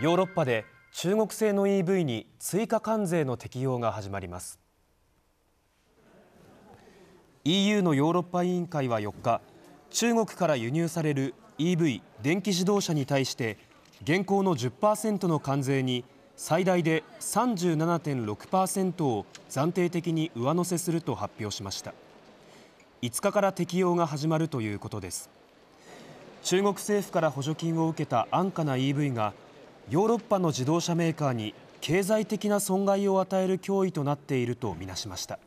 ヨーロッパで中国製の EV に追加関税の適用が始まります EU のヨーロッパ委員会は4日中国から輸入される EV 電気自動車に対して現行の10%の関税に最大で37.6%を暫定的に上乗せすると発表しました5日から適用が始まるということです中国政府から補助金を受けた安価な EV がヨーロッパの自動車メーカーに経済的な損害を与える脅威となっているとみなしました。